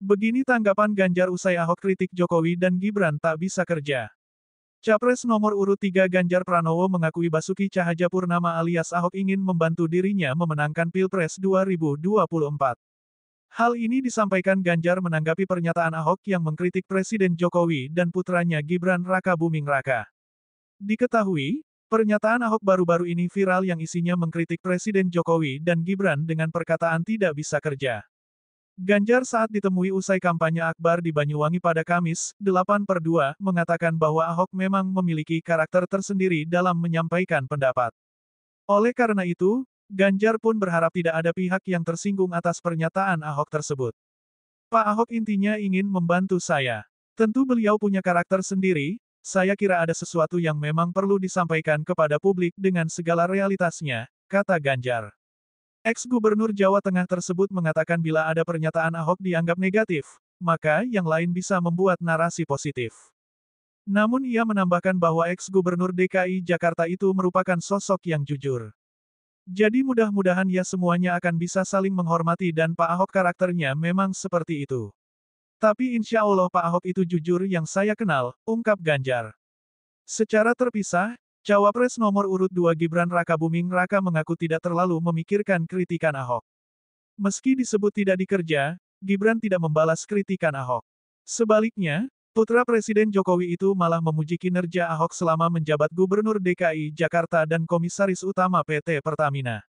Begini tanggapan Ganjar usai Ahok kritik Jokowi dan Gibran tak bisa kerja. Capres nomor urut 3 Ganjar Pranowo mengakui Basuki Purnama alias Ahok ingin membantu dirinya memenangkan Pilpres 2024. Hal ini disampaikan Ganjar menanggapi pernyataan Ahok yang mengkritik Presiden Jokowi dan putranya Gibran Raka Buming Raka. Diketahui, pernyataan Ahok baru-baru ini viral yang isinya mengkritik Presiden Jokowi dan Gibran dengan perkataan tidak bisa kerja. Ganjar saat ditemui usai kampanye Akbar di Banyuwangi pada Kamis, 8 per 2, mengatakan bahwa Ahok memang memiliki karakter tersendiri dalam menyampaikan pendapat. Oleh karena itu, Ganjar pun berharap tidak ada pihak yang tersinggung atas pernyataan Ahok tersebut. Pak Ahok intinya ingin membantu saya. Tentu beliau punya karakter sendiri, saya kira ada sesuatu yang memang perlu disampaikan kepada publik dengan segala realitasnya, kata Ganjar. Ex-gubernur Jawa Tengah tersebut mengatakan bila ada pernyataan Ahok dianggap negatif, maka yang lain bisa membuat narasi positif. Namun ia menambahkan bahwa ex-gubernur DKI Jakarta itu merupakan sosok yang jujur. Jadi mudah-mudahan ya semuanya akan bisa saling menghormati dan Pak Ahok karakternya memang seperti itu. Tapi insya Allah Pak Ahok itu jujur yang saya kenal, ungkap Ganjar. Secara terpisah, Cawapres nomor urut 2 Gibran Raka Buming Raka mengaku tidak terlalu memikirkan kritikan Ahok. Meski disebut tidak dikerja, Gibran tidak membalas kritikan Ahok. Sebaliknya, putra Presiden Jokowi itu malah memuji kinerja Ahok selama menjabat Gubernur DKI Jakarta dan Komisaris Utama PT Pertamina.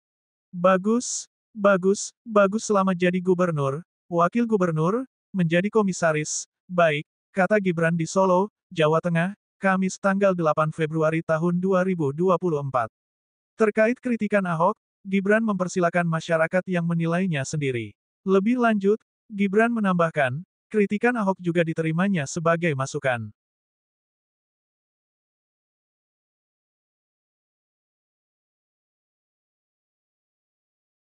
Bagus, bagus, bagus selama jadi gubernur, wakil gubernur, menjadi komisaris, baik, kata Gibran di Solo, Jawa Tengah, Kamis tanggal 8 Februari tahun 2024. Terkait kritikan Ahok, Gibran mempersilahkan masyarakat yang menilainya sendiri. Lebih lanjut, Gibran menambahkan, kritikan Ahok juga diterimanya sebagai masukan.